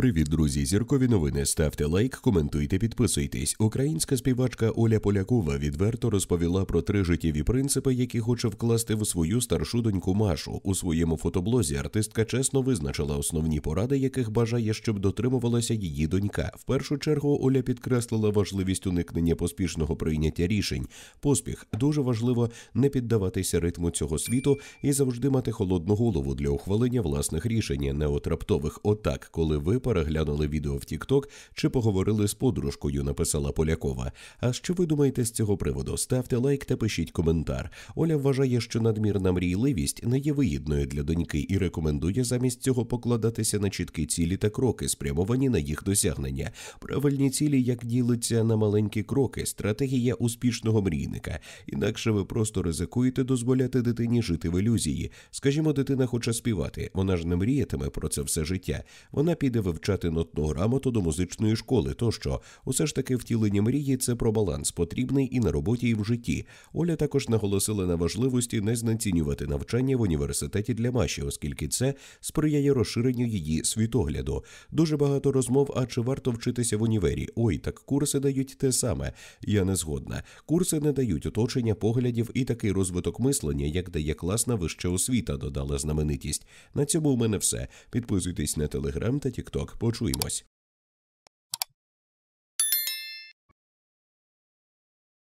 Привіт, друзі! Зіркові новини. Ставте лайк, коментуйте, підписуйтесь. Українська співачка Оля Полякова відверто розповіла про три життєві принципи, які хоче вкласти в свою старшу доньку Машу. У своєму фотоблозі артистка чесно визначила основні поради, яких бажає, щоб дотримувалася її донька. В першу чергу Оля підкреслила важливість уникнення поспішного прийняття рішень. Поспіх дуже важливо не піддаватися ритму цього світу і завжди мати холодну голову для ухвалення власних рішень, не от раптових отак, коли ви переглянули відео в Тікток чи поговорили з подружкою, написала Полякова. А що ви думаєте з цього приводу? Ставте лайк та пишіть коментар. Оля вважає, що надмірна мрійливість не є вигідною для доньки і рекомендує замість цього покладатися на чіткі цілі та кроки, спрямовані на їх досягнення. Правильні цілі, як ділиться на маленькі кроки, стратегія успішного мрійника. Інакше ви просто ризикуєте дозволяти дитині жити в ілюзії. Скажімо, дитина хоче співати. Вона ж не мріятиме про це все життя. Вона піде в вивчати нотну грамоту до музичної школи, тощо усе ж таки втілення мрії це про баланс, потрібний і на роботі, і в житті. Оля також наголосила на важливості не знецінювати навчання в університеті для Маші, оскільки це сприяє розширенню її світогляду. Дуже багато розмов. А чи варто вчитися в універі? Ой, так курси дають те саме. Я не згодна. Курси не дають оточення поглядів і такий розвиток мислення, як дає класна вища освіта, додала знаменитість. На цьому у мене все. Підписуйтесь на телеграм та тікток річок. Почуємось.